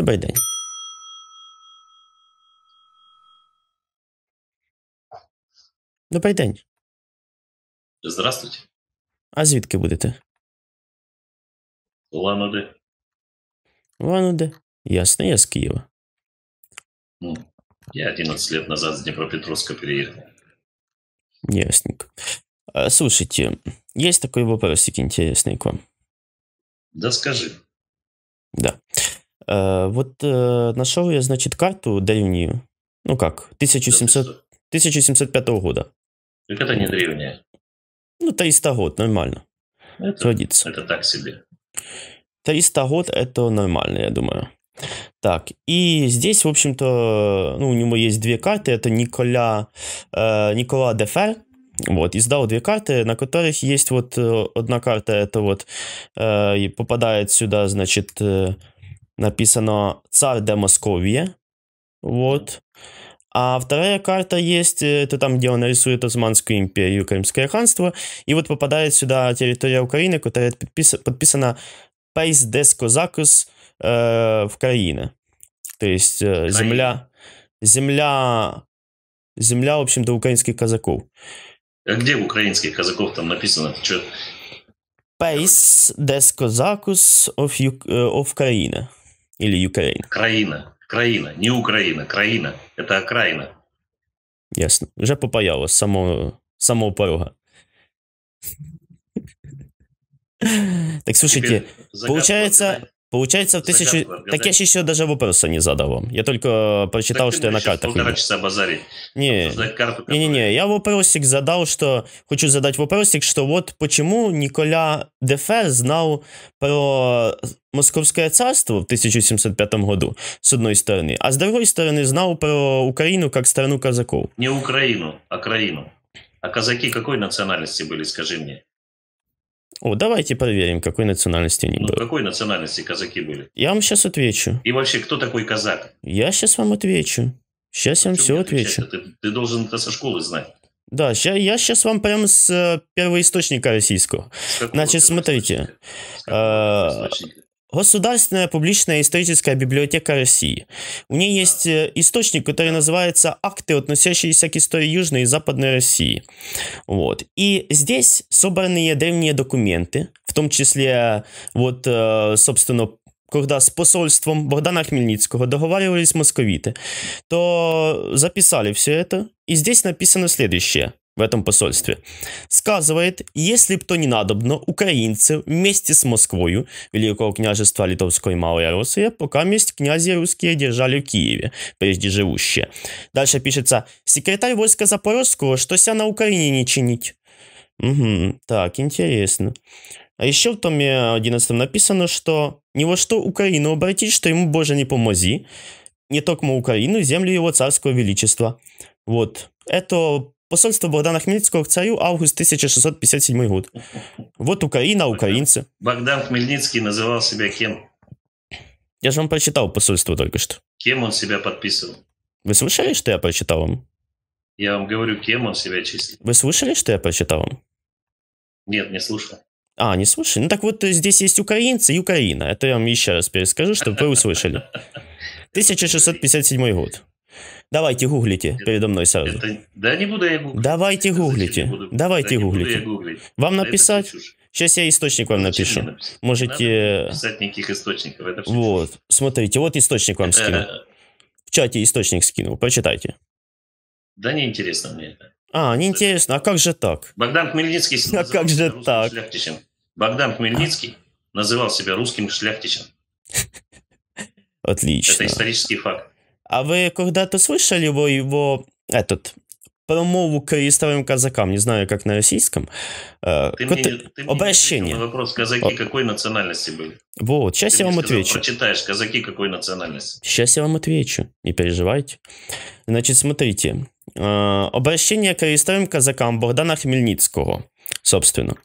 Добрый день. Добрый день. Здравствуйте. А звідки будете? Лануди. Лануди. Ясно, я з Києва. Ну, я 11 лет назад с Днепропетровска переехал. Ясненько. А, слушайте, есть такой вопросик интересный к вам. Да скажи. Да. Э, вот э, нашел я, значит, карту древнюю. Ну как, 1700, 1705 года. Так это не древняя. Ну, 300 год, нормально. Это, Сходится. это так себе. 300 год это нормально, я думаю. Так, и здесь, в общем-то, ну, у него есть две карты. Это Николя, э, Никола Дефер. Вот, издал две карты, на которых есть вот э, одна карта, это вот э, попадает сюда, значит, э, написано «Царь до Московия». Вот. А вторая карта есть, э, это там, где он рисует Османскую империю, Крымское ханство. И вот попадает сюда территория Украины, которая подпис... подписана «Пейс дес Козакус» э, в Краине. То есть э, земля, земля, земля, в общем-то, украинских казаков. А где украинских казаков там написано? Ты что? «Пейс дес Козакус of, э, of Ukraine» или Украина? Країна. Країна, не Україна, країна. Это окраїна. Ясно. Вже попаяло з самого, самого порога. Так слушайте, Теперь получается, Получается, в тысячу... Так я еще даже вопроса не задал вам. Я только прочитал, так что я на картах. полтора часа базарить. Не, карту, не, не, не, я вопросик задал, что... Хочу задать вопросик, что вот почему Николя Дефер знал про Московское царство в 1705 году, с одной стороны, а с другой стороны знал про Украину как страну казаков. Не Украину, а Украину. А казаки какой национальности были, скажи мне? О, давайте проверим, какой национальности они ну, были. какой национальности казаки были? Я вам сейчас отвечу. И вообще, кто такой казак? Я сейчас вам отвечу. Сейчас я вам все отвечу. Ты, ты должен это со школы знать. Да, ща, я сейчас вам прямо с э, первоисточника российского. Какого Значит, смотрите. Э, Государственная публичная историческая библиотека России. У нее есть э, источник, который называется «Акты, относящиеся к истории Южной и Западной России». Вот. И здесь собраны древние документы, в том числе, вот, э, собственно, когда с посольством Богдана Хмельницкого договаривались московиты, то записали все это, и здесь написано следующее в этом посольстве, сказывает, если б то не надобно, украинцы вместе с Москвою Великого княжества литовской и Малой Руси, пока месть князи русские держали в Киеве, прежде живущие. Дальше пишется «Секретарь войска Запорожского, что ся на Украине не чинить». Угу, так, интересно. А еще в томе 11 написано, что «Ни во что Украину обратить, что ему Боже не помози, не только Украину, землю его царского величества». Вот. Это Посольство Богдана Хмельницкого к царю, август 1657 год. Вот Украина, украинцы. Богдан Хмельницкий называл себя кем? Я же вам прочитал посольство только что. Кем он себя подписывал? Вы слышали, что я прочитал вам? Я вам говорю, кем он себя числил. Вы слышали, что я прочитал вам? Нет, не слушал. А, не слушали? Ну так вот, здесь есть украинцы и Украина. Это я вам еще раз перескажу, чтобы вы услышали. 1657 год. Давайте гуглите это, передо мной сразу. Это, да не буду я гуглить. Давайте гуглите. Буду, Давайте да гуглите. гуглить. Вам это написать? Сейчас я источник вам напишу. Написать? Можете... Надо писать никаких источников. Это вот, смотрите, вот источник вам это... скинул. В чате источник скинул, прочитайте. Да не интересно мне это. А, неинтересно, а как же так? Богдан Хмельницкий... А как же так? Шляхтичем. Богдан Хмельницкий называл себя русским шляхтичем. Отлично. Это исторический факт. А вы когда-то слышали его, его этот, промову к старым казакам, не знаю, как на российском. Ты мне, ты обращение. Мне вопрос, казаки какой национальности были? Вот, сейчас ты я вам сказал, отвечу. Прочитаешь, казаки какой национальности? Сейчас я вам отвечу, не переживайте. Значит, смотрите. Э, обращение к старым казакам Богдана Хмельницкого, собственно.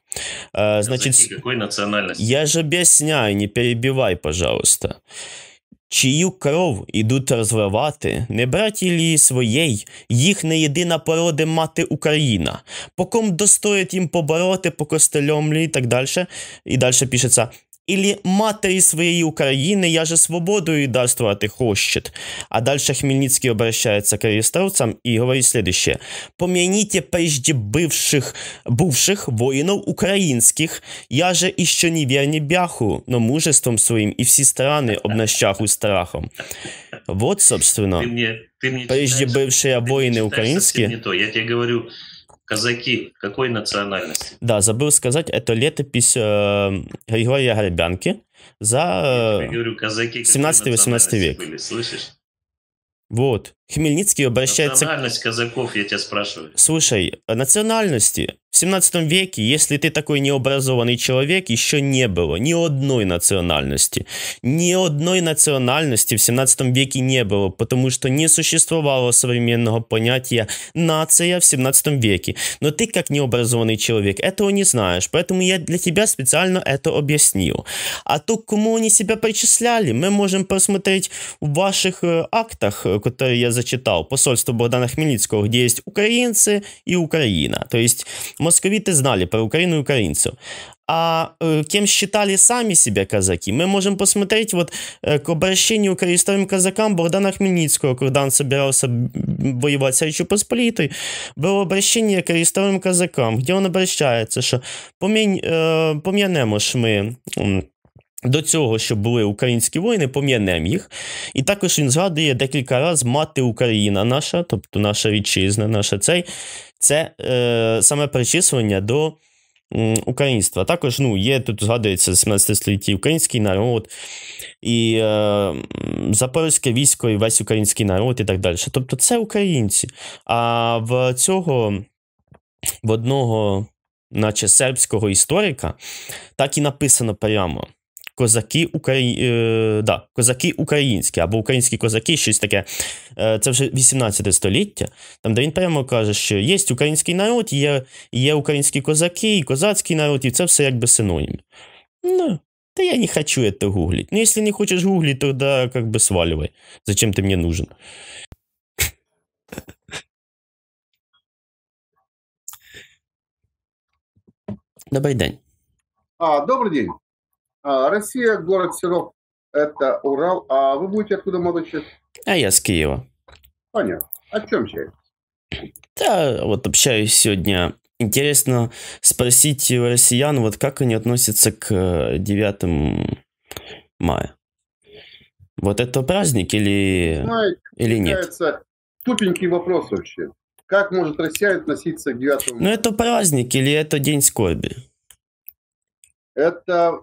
Казаки э, Значит, какой национальности? Я же объясняю, не перебивай, пожалуйста. чию кров ідуть розливати, не браті лії своєї, їх не єдина породи мати Україна, по ком достоїть їм побороти по костельом лі і так далі. І далі пишеться Ілі матері своєї України, я же свободою и дарствовать А далі Хмельницький обращается к і говорить говорит следующее. Помяните прежде бывших, бывших воинов украинских, я же еще не верни бяху, но мужеством своим и все страны обнащаху страхом. От, собственно, ты мне, ты мне прежде читаешь, бывшие ты Не то. Я тебе говорю, Казаки какой национальности? Да, забыл сказать, это летопись э, Григория Горбянки за э, 17-18 век. Были, слышишь? Вот. Хмельницкий обращается... Национальность казаков, я тебя спрашиваю. Слушай, национальности. В 17 веке, если ты такой необразованный человек, еще не было ни одной национальности. Ни одной национальности в 17 веке не было, потому что не существовало современного понятия «нация» в 17 веке. Но ты, как необразованный человек, этого не знаешь, поэтому я для тебя специально это объяснил. А то, кому они себя причисляли, мы можем посмотреть в ваших э, актах, э, которые я зачитал, посольство Богдана Хмельницкого, где есть украинцы и Украина. То есть московиты знали про Україну и українців. А э, е, кем считали сами себя казаки, ми можемо посмотреть вот э, е, к обращению к крестовым казакам Богдана Хмельницького, коли он собирався воювати, с Речью Посполитой, было обращение к крестовым казакам, где он обращается, что е, помянемо ж мы до цього, що були українські воїни, пом'янемо їх. І також він згадує декілька разів мати Україна наша, тобто наша вітчизна, наша цей, це е, саме причислення до українства. Також ну, є тут згадується 17 столітті український народ, і е, запорозьке військо, і весь український народ, і так далі. Тобто це українці. А в цього в одного, наче сербського історика, так і написано прямо козаки Украї... Е, да, козаки українські або українські козаки, щось таке. Е, це вже 18 століття, там де він прямо каже, що є український народ, є є українські козаки, і козацький народ, і це все якби синонім. Ну, Та я не хочу это гуглить. Ну, якщо не хочеш гуглить, то да, как бы сваливай. Зачем ти мені нужен? Добрий день. А, Добрий день. А, Россия, город Серов, это Урал. А вы будете откуда, молодой А я с Киева. Понятно. О а чем сейчас? Да, вот общаюсь сегодня. Интересно спросить россиян, вот как они относятся к 9 э, мая. Вот это праздник или, Знаете, или нет? Тупенький вопрос вообще. Как может россиян относиться к 9 мая? Ну это праздник или это день скорби? Это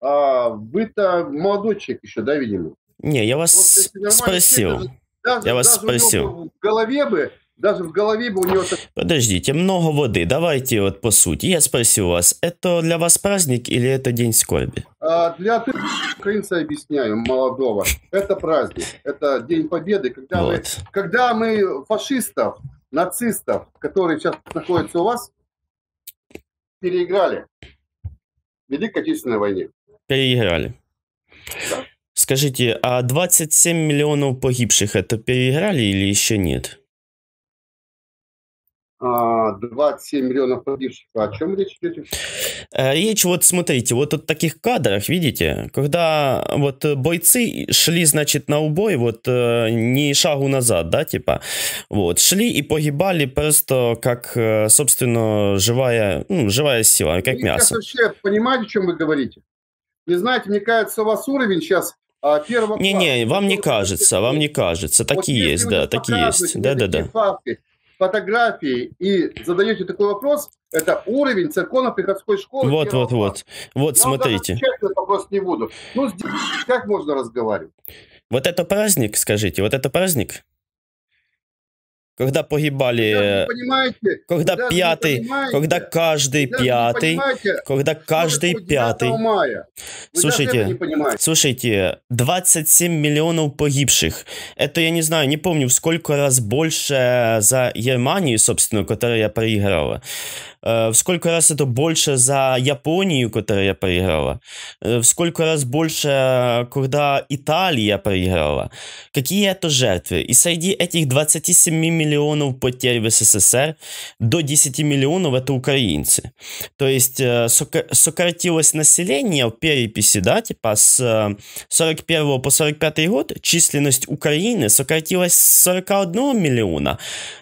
а вы-то молодой человек еще, да, видимо? Не, я вас вот, спросил. Даже, даже, я вас даже спросил. В голове бы, даже в голове бы у него... Так... Подождите, много воды. Давайте вот по сути. Я спросил вас, это для вас праздник или это день скорби? А, для украинца объясняю, молодого. Это праздник. Это день победы. Когда, вот. мы, когда мы фашистов, нацистов, которые сейчас находятся у вас, переиграли в Великой Отечественной войне переиграли. Скажите, а 27 миллионов погибших это переиграли или еще нет? 27 миллионов погибших. О чем речь идет? Речь, вот смотрите, вот о таких кадрах, видите, когда вот бойцы шли, значит, на убой, вот не шагу назад, да, типа, вот, шли и погибали просто как, собственно, живая, ну, живая сила, как мясо. Я вообще понимаю, о чем вы говорите? Вы знаете, мне кажется, у вас уровень сейчас а, первого не, класса. Не-не, вам не кажется, вам не кажется. Такие вот есть, да, такие есть. Да-да-да. Факты, фотографии и задаете такой вопрос, это уровень церковно-приходской школы. Вот, вот, класса. вот. Вот, Я смотрите. Я вопрос не буду. Ну, здесь как можно разговаривать? Вот это праздник, скажите, вот это праздник? Когда погибали... когда пятый... когда каждый пятый... Когда каждый пятый... Мая. слушайте, слушайте, 27 миллионов погибших. Это, я не знаю, не помню, сколько раз больше за Германию, собственно, которую я проиграла. Э, в сколько раз это больше за Японию, которую я проиграла. Э, в сколько раз больше, когда Италия проиграла. Какие это жертвы? И среди этих 27 миллионов миллионов потерь в СССР, до 10 миллионов это украинцы. То есть э, сократилось население в переписи, да, типа с 41 э, по 45 год численность Украины сократилась с 41 миллиона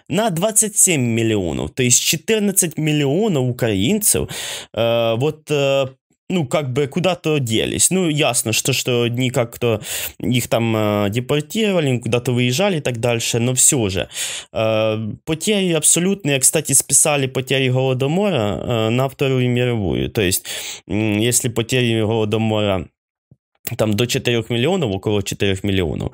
на 27 миллионов, то есть 14 миллионов украинцев э, вот э, ну, как бы куда-то делись. Ну, ясно, что, что одни как-то их там э, депортировали, куда-то выезжали и так дальше, но все же. Э, потери абсолютные, кстати, списали потери Голодомора э, на Вторую мировую. То есть, э, если потери Голодомора там до 4 миллионов, около 4 миллионов,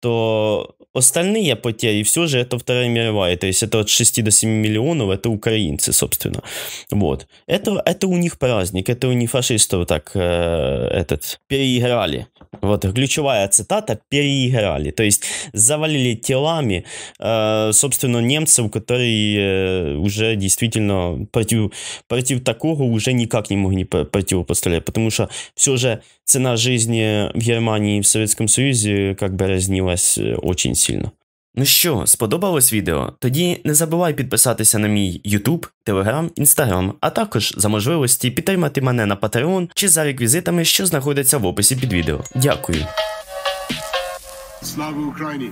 то остальные потери все же это Вторая мировая, то есть это от 6 до 7 миллионов, это украинцы, собственно. Вот. Это, это у них праздник, это у них фашистов так э, этот, переиграли. Вот ключевая цитата «переиграли», то есть завалили телами, э, собственно, немцев, которые э, уже действительно против, против такого уже никак не могли противопоставлять, потому что все же цена жизни жизни в Германии и в Советском Союзе как бы разнилась э, очень сильно. Ну що, сподобалось відео? Тоді не забувай підписатися на мій YouTube, Telegram, Instagram, а також за можливості підтримати мене на Patreon чи за реквізитами, що знаходяться в описі під відео. Дякую. Слава Україні!